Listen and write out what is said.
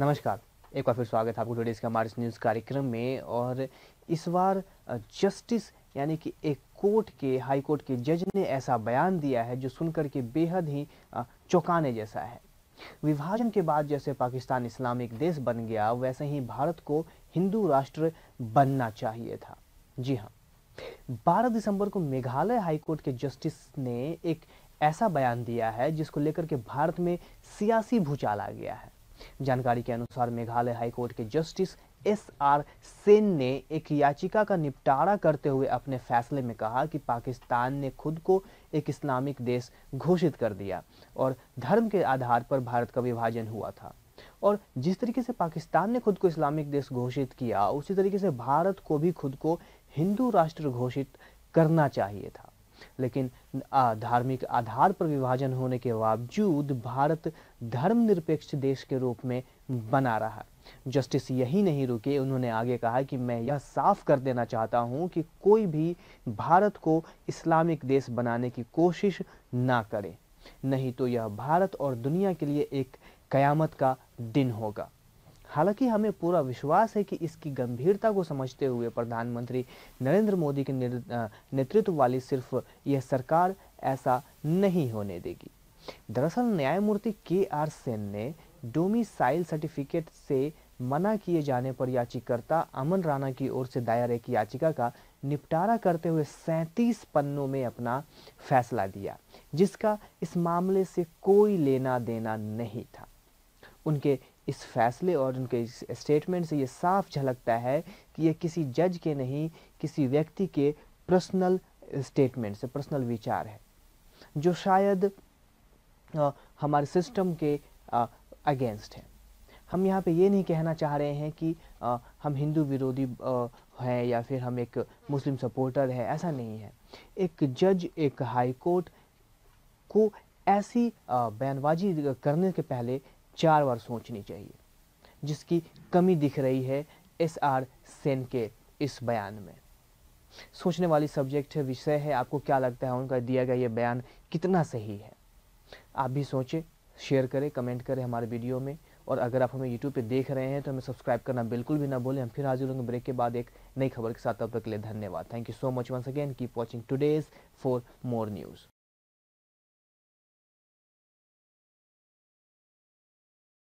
नमस्कार एक बार फिर स्वागत है आपको टुडेज का हमारे न्यूज़ कार्यक्रम में और इस बार जस्टिस यानी कि एक कोर्ट के हाई कोर्ट के जज ने ऐसा बयान दिया है जो सुनकर के बेहद ही चौंकाने जैसा है विभाजन के बाद जैसे पाकिस्तान इस्लामिक देश बन गया वैसे ही भारत को हिंदू राष्ट्र बनना चाहिए था जी हाँ 12 दिसंबर को मेघालय हाईकोर्ट के जस्टिस ने एक ऐसा बयान दिया है जिसको लेकर के भारत में सियासी भूचाल आ गया है जानकारी के अनुसार मेघालय हाईकोर्ट के जस्टिस एस आर सेन ने एक याचिका का निपटारा करते हुए अपने फैसले में कहा कि पाकिस्तान ने खुद को एक इस्लामिक देश घोषित कर दिया और धर्म के आधार पर भारत का विभाजन हुआ था और जिस तरीके से पाकिस्तान ने खुद को इस्लामिक देश घोषित किया उसी तरीके से भारत को भी खुद को हिंदू राष्ट्र घोषित करना चाहिए था लेकिन धार्मिक आधार पर विभाजन होने के बावजूद भारत धर्मनिरपेक्ष देश के रूप में बना रहा जस्टिस यही नहीं रुके उन्होंने आगे कहा कि मैं यह साफ कर देना चाहता हूं कि कोई भी भारत को इस्लामिक देश बनाने की कोशिश ना करे नहीं तो यह भारत और दुनिया के लिए एक कयामत का दिन होगा हालांकि हमें पूरा विश्वास है कि इसकी गंभीरता को समझते हुए प्रधानमंत्री नरेंद्र मोदी के नेतृत्व वाली सिर्फ यह सरकार ऐसा नहीं होने देगी दरअसल न्यायमूर्ति के आर सेन ने डोमिसाइल सर्टिफिकेट से मना किए जाने पर याचिकर्ता अमन राणा की ओर से दायर एक याचिका का निपटारा करते हुए सैंतीस पन्नों में अपना फैसला दिया जिसका इस मामले से कोई लेना देना नहीं था उनके इस फैसले और उनके स्टेटमेंट से ये साफ झलकता है कि ये किसी जज के नहीं किसी व्यक्ति के पर्सनल स्टेटमेंट से पर्सनल विचार है जो शायद आ, हमारे सिस्टम के अगेंस्ट है हम यहाँ पे ये नहीं कहना चाह रहे हैं कि आ, हम हिंदू विरोधी हैं या फिर हम एक मुस्लिम सपोर्टर है ऐसा नहीं है एक जज एक हाई कोर्ट को ऐसी बयानबाजी करने के पहले चार बार सोचनी चाहिए जिसकी कमी दिख रही है एस आर सेन के इस बयान में सोचने वाली सब्जेक्ट है विषय है आपको क्या लगता है उनका दिया गया ये बयान कितना सही है आप भी सोचें शेयर करें कमेंट करें हमारे वीडियो में और अगर आप हमें यूट्यूब पे देख रहे हैं तो हमें सब्सक्राइब करना बिल्कुल भी ना भूलें हम फिर हाजिर होंगे ब्रेक के बाद एक नई खबर के साथ तब तक के लिए धन्यवाद thank you so much once again keep watching today's for more news